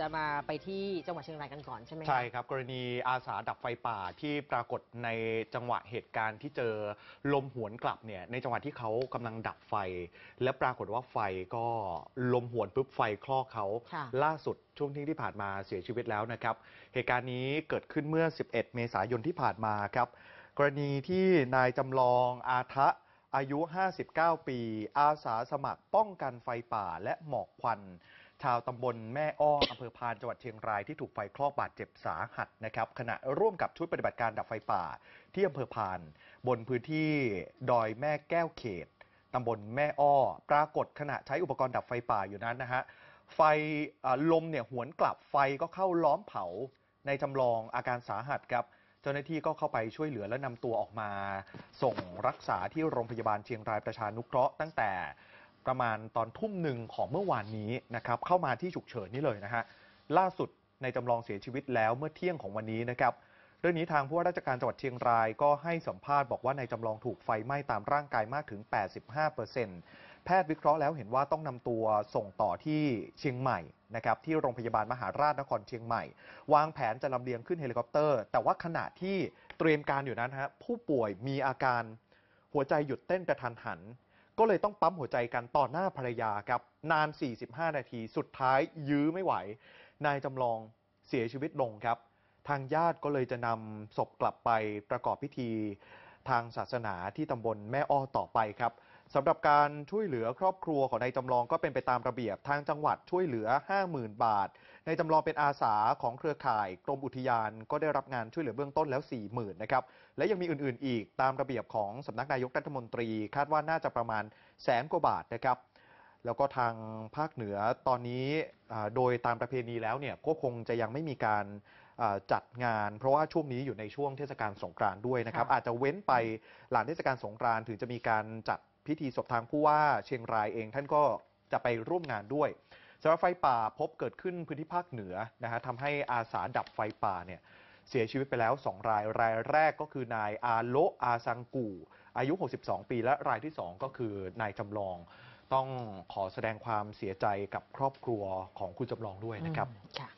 จะมาไปที่จังหวัดเชียงรายกันก่อนใช่ไหมใช่ครับ กรณีอาสาดับไฟป่าที่ปรากฏในจังหวะเหตุการณ์ที่เจอลมหวนกลับเนี่ยในจังหวะที่เขากำลังดับไฟ และปรากฏว่าไฟก็ลมหวนปุ๊บไฟคลอกเขาล่าสุดช่วงที่งที่ผ่านมาเสียชีวิตแล้วนะครับ เหตุการณ์นี้เกิดขึ้นเมื่อ 11 เมษายนที่ผ่านมาครับ กรณีที่นายจำลองอาทะอายุ 59 ปี อาสาสมัครป้องกันไฟป่าและหมอกควันชาวตำบลแม่อ้ออำเภอพานจังหวัดเชียงรายที่ถูกไฟคลอกบาดเจ็บสาหัสนะครับขณะร่วมกับชุดปฏิบัติการดับไฟป่าที่อำเภอพานบนพื้นที่ดอยแม่แก้วเขตตำบลแม่อ้อปรากฏขณะใช้อุปกรณ์ดับไฟป่าอยู่นั้นนะฮะไฟลมเนี่ยหวนกลับไฟก็เข้าล้อมเผาในจำลองอาการสาหัสครับเจ้าหน้าที่ก็เข้าไปช่วยเหลือและนำตัวออกมา ส่งรักษาที่โรงพยาบาลเชียงรายประชานุเคราะห์ตั้งแต่ประมาณตอนทุ่มหนึ่งของเมื่อวานนี้นะครับเข้ามาที่ฉุกเฉินนี่เลยนะฮะล่าสุดในจำลองเสียชีวิตแล้วเมื่อเที่ยงของวันนี้นะครับเรื่องนี้ทางผู้ว่าราชการจังหวัดเชียงราย ก็ให้สัมภาษณ์บอกว่าในจำลองถูกไฟไหม้ตามร่างกายมากถึง 85%แพทย์วิเคราะห์แล้วเห็นว่าต้องนำตัวส่งต่อที่เชียงใหม่นะครับที่โรงพยาบาลมหาราชนครเชียงใหม่ วางแผนจะลำเลียงขึ้นเฮลิคอปเตอร์แต่ว่าขณะที่เตรียมการอยู่นั้นฮะผู้ป่วยมีอาการ หัวใจหยุดเต้นกระทันหันก็เลยต้องปั๊มหัวใจกันต่อหน้าภรรยาครับนาน 45 นาที สุดท้ายยื้อไม่ไหว นายจำลองเสียชีวิตลงครับ ทางญาติก็เลยจะนำศพกลับไปประกอบพิธีทางศาสนาที่ตำบลแม่อ้อต่อไปครับสำหรับการช่วยเหลือครอบครัวของนายจำลองก็เป็นไปตามระเบียบทางจังหวัดช่วยเหลือ 50,000 บาทนายจำลองเป็นอาสาของเครือข่าย กรม อุทยาน ก็ได้รับงานช่วยเหลือเบื้องต้นแล้ว 40,000นะครับและยังมีอื่นๆ อีกตามระเบียบของสำนักนายกรัฐมนตรี คาดว่าน่าจะประมาณแสนกว่าบาทนะครับแล้วก็ทางภาคเหนือตอนนี้โดยตามประเพณีแล้วเนี่ยก็คงจะยังไม่มีการจัดงาน เพราะว่าช่วงนี้อยู่ในช่วงเทศกาลสงกรานต์ด้วยนะครับ อาจจะเว้นไปหลังเทศกาลสงกรานต์ถึงจะมีการจัดพิธีศพทางผู้ว่าเชียงรายเองท่านก็จะไปร่วมงานด้วยสำหรับไฟป่าพบเกิดขึ้นพื้นที่ภาคเหนือนะฮะทำให้อาสาดับไฟป่าเนี่ยเสียชีวิตไปแล้ว2รายรายแรกก็คือนายอาโลอาซังกูอายุ 62 ปีและรายที่ 2 ก็คือนายจำลอง ต้องขอแสดงความเสียใจกับครอบครัวของคุณจำลองด้วยนะครับค่ะ